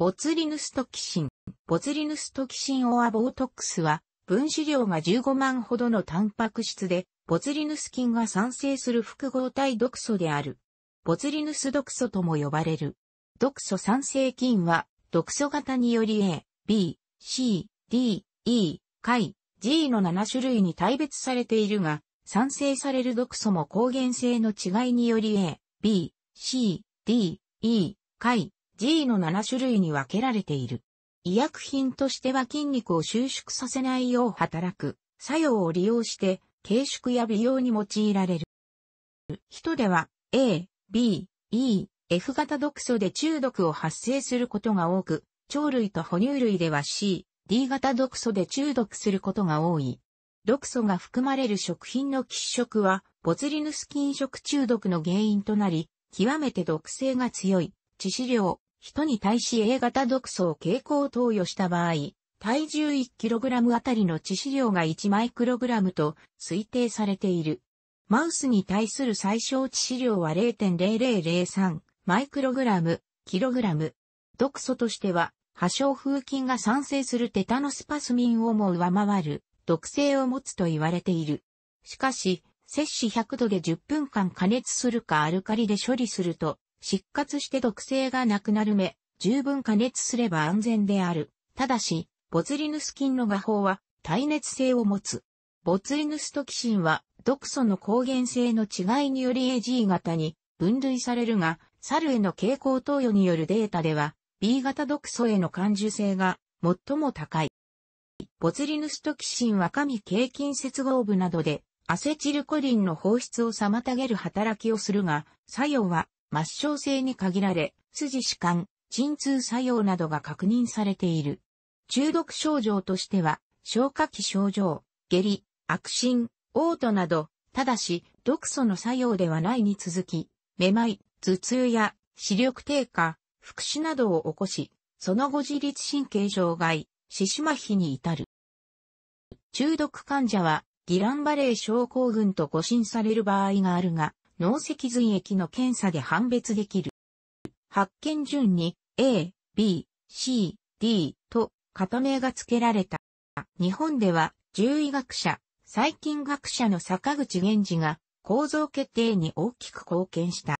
ボツリヌストキシン。ボツリヌストキシンオアボートックスは、分子量が15万ほどのタンパク質で、ボツリヌス菌が産生する複合体毒素である。ボツリヌス毒素とも呼ばれる。毒素産生菌は、毒素型により A、B、C、D、E、解、G の7種類に大別されているが、産生される毒素も抗原性の違いにより A、B、C、D、E、解、G の7種類に分けられている。医薬品としては筋肉を収縮させないよう働く作用を利用して軽縮や美容に用いられる。人では A、B、E、F 型毒素で中毒を発生することが多く、鳥類と哺乳類では C、D 型毒素で中毒することが多い。毒素が含まれる食品の喫食は、ボツリヌス菌食中毒の原因となり、極めて毒性が強い、致死量、人に対し A 型毒素を経口投与した場合、体重 1kg あたりの致死量が1ラムと推定されている。マウスに対する最小致死量は0.0003マイクログラム、キログラム。毒素としては、破傷風菌が産生するテタノスパスミンをも上回る毒性を持つと言われている。しかし、摂氏100度で10分間加熱するかアルカリで処理すると、失活して毒性がなくなるめ、十分加熱すれば安全である。ただし、ボツリヌス菌の画法は耐熱性を持つ。ボツリヌストキシンは毒素の抗原性の違いにより AG 型に分類されるが、猿への蛍光投与によるデータでは、B 型毒素への感受性が最も高い。ボツリヌストキシンは神経筋接合部などでアセチルコリンの放出を妨げる働きをするが、作用は末梢性に限られ、筋弛緩、鎮痛作用などが確認されている。中毒症状としては、消化器症状、下痢、悪心、嘔吐など、ただし、毒素の作用ではないに続き、めまい、頭痛や視力低下、腹死などを起こし、その後自律神経障害、四肢麻痺に至る。中毒患者は、ギランバレー症候群と誤診される場合があるが、脳脊髄液の検査で判別できる。発見順に A、B、C、D と片名が付けられた。日本では獣医学者、細菌学者の坂口源氏が構造決定に大きく貢献した。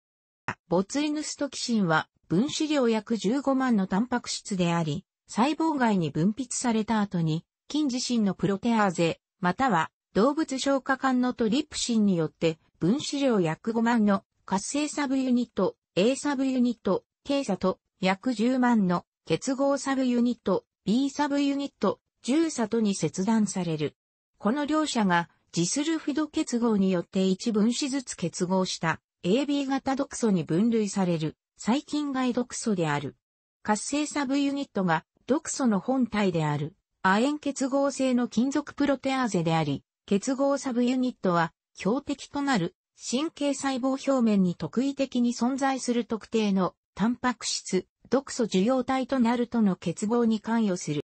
ボツリヌストキシンは分子量約15万のタンパク質であり、細胞外に分泌された後に、菌自身のプロテアーゼ、または動物消化管のトリプシンによって分子量約5万の活性サブユニット、A サブユニット、K サと約10万の結合サブユニット、B サブユニット、10サとに切断される。この両者がジスルフィド結合によって一分子ずつ結合した AB 型毒素に分類される細菌外毒素である。活性サブユニットが毒素の本体である亜鉛結合性の金属プロテアーゼであり、結合サブユニットは標的となる神経細胞表面に特異的に存在する特定のタンパク質、毒素受容体となるとの結合に関与する。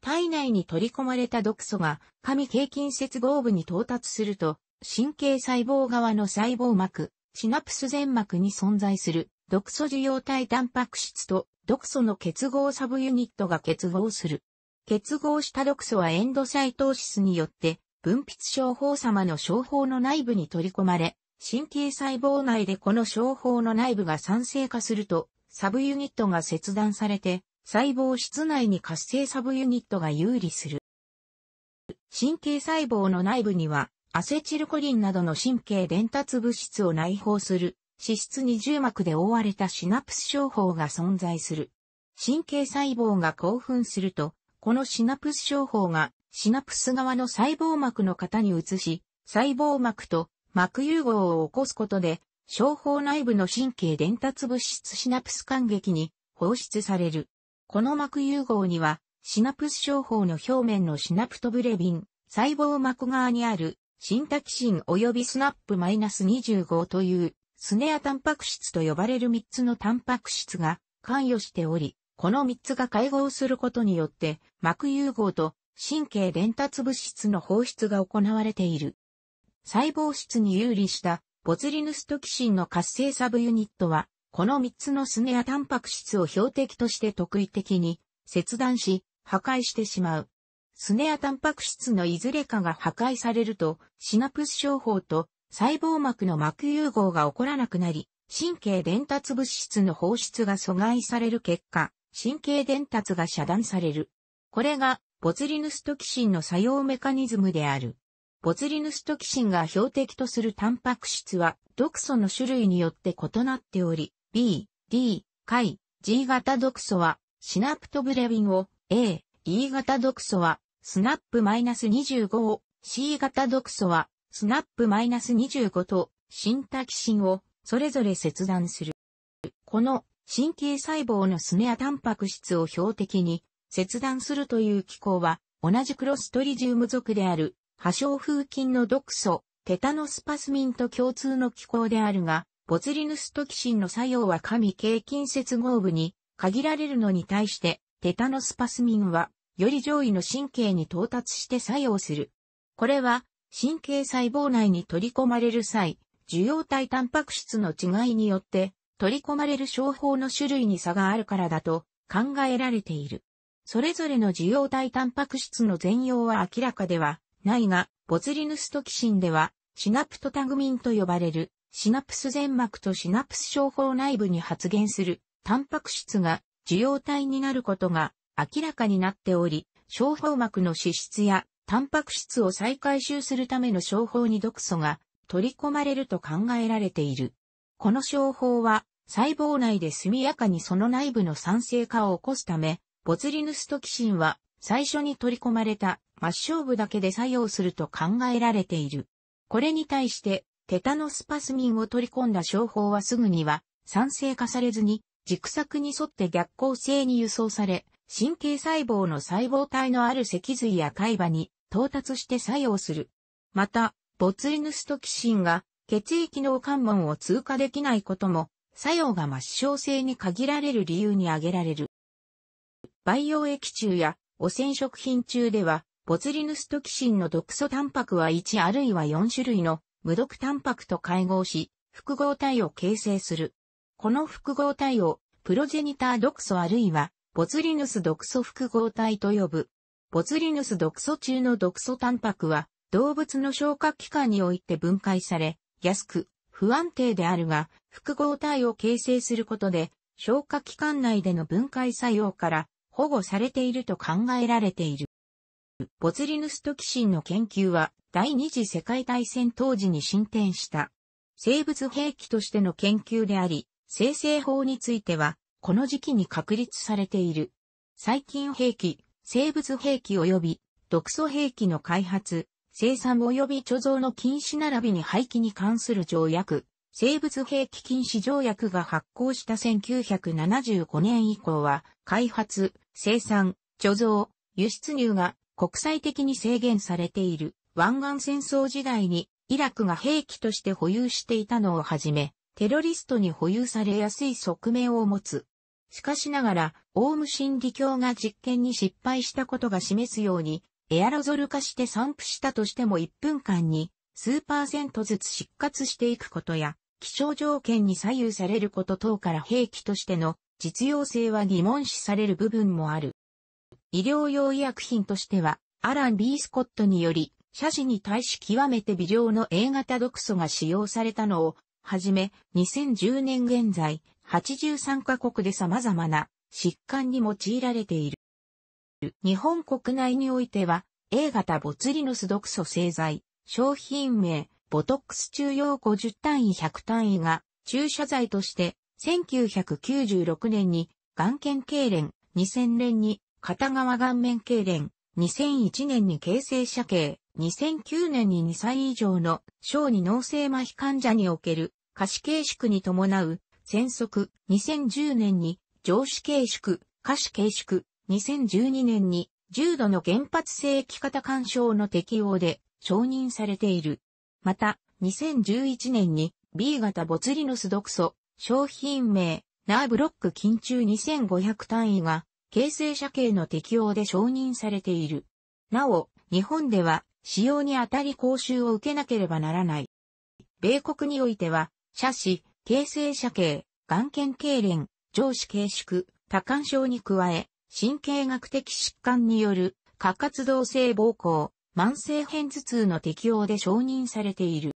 体内に取り込まれた毒素が神経筋接合部に到達すると、神経細胞側の細胞膜、シナプス全膜に存在する毒素受容体タンパク質と毒素の結合サブユニットが結合する。結合した毒素はエンドサイトーシスによって分泌症法様の症法の内部に取り込まれ、神経細胞内でこの症法の内部が酸性化すると、サブユニットが切断されて、細胞室内に活性サブユニットが有利する。神経細胞の内部には、アセチルコリンなどの神経伝達物質を内包する、脂質二重膜で覆われたシナプス症法が存在する。神経細胞が興奮すると、このシナプス症法がシナプス側の細胞膜の型に移し、細胞膜と膜融合を起こすことで、小胞内部の神経伝達物質シナプス感激に放出される。この膜融合には、シナプス小胞の表面のシナプトブレビン、細胞膜側にあるシンタキシン及びスナップ -25 というスネアタンパク質と呼ばれる3つのタンパク質が関与しており、この3つが会合することによって膜融合と神経伝達物質の放出が行われている。細胞質に有利したボツリヌストキシンの活性サブユニットは、この3つのスネアタンパク質を標的として特異的に切断し、破壊してしまう。スネアタンパク質のいずれかが破壊されると、シナプス症法と細胞膜の膜融合が起こらなくなり、神経伝達物質の放出が阻害される結果、神経伝達が遮断される。これがボツリヌストキシンの作用メカニズムである。ボツリヌストキシンが標的とするタンパク質は、毒素の種類によって異なっており、B、D、解、G 型毒素は、シナプトブレビンを、A、E 型毒素は、スナップ -25 を、C 型毒素は、スナップ -25 と、シンタキシンを、それぞれ切断する。この、神経細胞のスネアタンパク質を標的に、切断するという機構は、同じクロストリジウム属である、破傷風菌の毒素、テタノスパスミンと共通の機構であるが、ボツリヌストキシンの作用は神経筋接合部に限られるのに対して、テタノスパスミンは、より上位の神経に到達して作用する。これは、神経細胞内に取り込まれる際、受容体タンパク質の違いによって、取り込まれる症法の種類に差があるからだと考えられている。それぞれの受容体タンパク質の全容は明らかではないが、ボツリヌストキシンでは、シナプトタグミンと呼ばれる、シナプス全膜とシナプス症法内部に発現する、タンパク質が受容体になることが明らかになっており、症法膜の脂質やタンパク質を再回収するための症法に毒素が取り込まれると考えられている。この症法は細胞内で速やかにその内部の酸性化を起こすため、ボツリヌストキシンは最初に取り込まれた末梢部だけで作用すると考えられている。これに対して、テタノスパスミンを取り込んだ商法はすぐには酸性化されずに、軸索に沿って逆光性に輸送され、神経細胞の細胞体のある脊髄や海馬に到達して作用する。また、ボツリヌストキシンが血液の関門を通過できないことも、作用が末梢性に限られる理由に挙げられる。培養液中や汚染食品中では、ボツリヌストキシンの毒素タンパクは1あるいは4種類の無毒タンパクと会合し、複合体を形成する。この複合体をプロジェニター毒素あるいはボツリヌス毒素複合体と呼ぶ。ボツリヌス毒素中の毒素タンパクは動物の消化器官において分解され、安く不安定であるが複合体を形成することで消化器官内での分解作用から保護されていると考えられている。ボツリヌストキシンの研究は第二次世界大戦当時に進展した生物兵器としての研究であり、生成法についてはこの時期に確立されている。細菌兵器、生物兵器及び毒素兵器の開発、生産及び貯蔵の禁止並びに廃棄に関する条約、生物兵器禁止条約が発行した1975年以降は、開発、生産、貯蔵、輸出入が国際的に制限されている湾岸戦争時代にイラクが兵器として保有していたのをはじめ、テロリストに保有されやすい側面を持つ。しかしながら、オウム真理教が実験に失敗したことが示すように、エアロゾル化して散布したとしても1分間に数パーセントずつ失活していくことや、気象条件に左右されること等から兵器としての実用性は疑問視される部分もある。医療用医薬品としては、アラン・ B・ スコットにより、斜視に対し極めて微量の A 型毒素が使用されたのを、はじめ、2010年現在、83カ国で様々な疾患に用いられている。日本国内においては、A 型ボツリノス毒素製剤、商品名、ボトックス中用50単位100単位が注射剤として1996年に眼検経連、2000年に片側顔面経連、2001年に形成射形、2009年に2歳以上の小児脳性麻痺患者における可視形縮に伴う喘息、2010年に上肢形縮、可視形縮、2012年に重度の原発性気型干渉の適用で承認されている。また、2011年に B 型ボツリノス毒素商品名、ナーブロック金中2500単位が、形成者系の適用で承認されている。なお、日本では、使用にあたり講習を受けなければならない。米国においては、斜視、形成者系、眼瞼痙攣、上肢軽縮、多感症に加え、神経学的疾患による、過活動性膀胱、慢性片頭痛の適用で承認されている。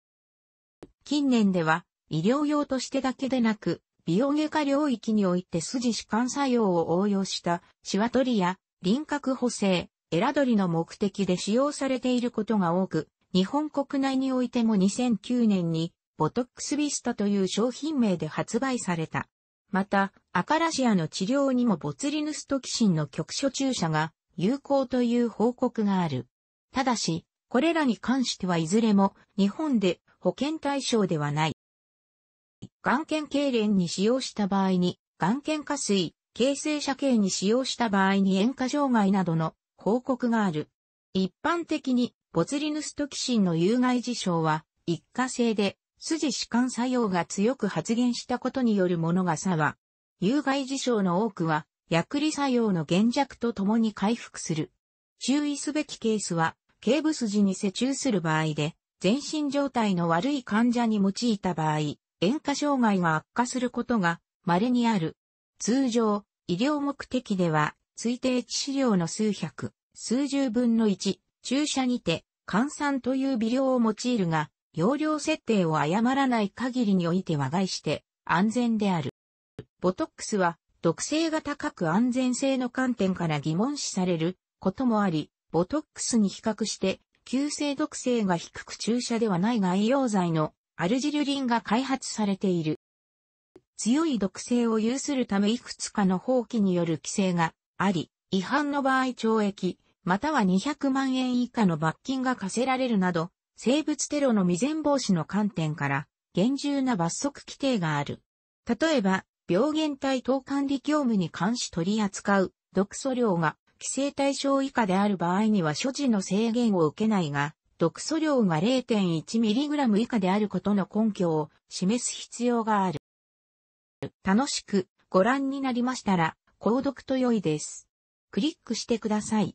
近年では、医療用としてだけでなく、美容外科領域において筋弛緩作用を応用した、シワ取りや輪郭補正、エラ取りの目的で使用されていることが多く、日本国内においても2009年に、ボトックスビスタという商品名で発売された。また、アカラシアの治療にもボツリヌストキシンの局所注射が有効という報告がある。ただし、これらに関してはいずれも日本で保険対象ではない。眼瞼痙攣に使用した場合に、眼瞼下垂、形成射形に使用した場合に嚥化障害などの報告がある。一般的に、ボツリヌストキシンの有害事象は、一過性で、筋弛緩作用が強く発現したことによるものが差は、有害事象の多くは、薬理作用の減弱とともに回復する。注意すべきケースは、頸部筋に施注する場合で、全身状態の悪い患者に用いた場合、炎化障害が悪化することが稀にある。通常、医療目的では、推定致死量の数百、数十分の1、注射にて、換算という微量を用いるが、容量設定を誤らない限りにおいて和害して安全である。ボトックスは毒性が高く安全性の観点から疑問視されることもあり、ボトックスに比較して急性毒性が低く注射ではない外用剤のアルジルリンが開発されている。強い毒性を有するためいくつかの法規による規制があり、違反の場合懲役、または200万円以下の罰金が課せられるなど、生物テロの未然防止の観点から、厳重な罰則規定がある。例えば、病原体等管理業務に関し取り扱う毒素量が規制対象以下である場合には所持の制限を受けないが、毒素量が 0.1mg 以下であることの根拠を示す必要がある。楽しくご覧になりましたら、購読と良いです。クリックしてください。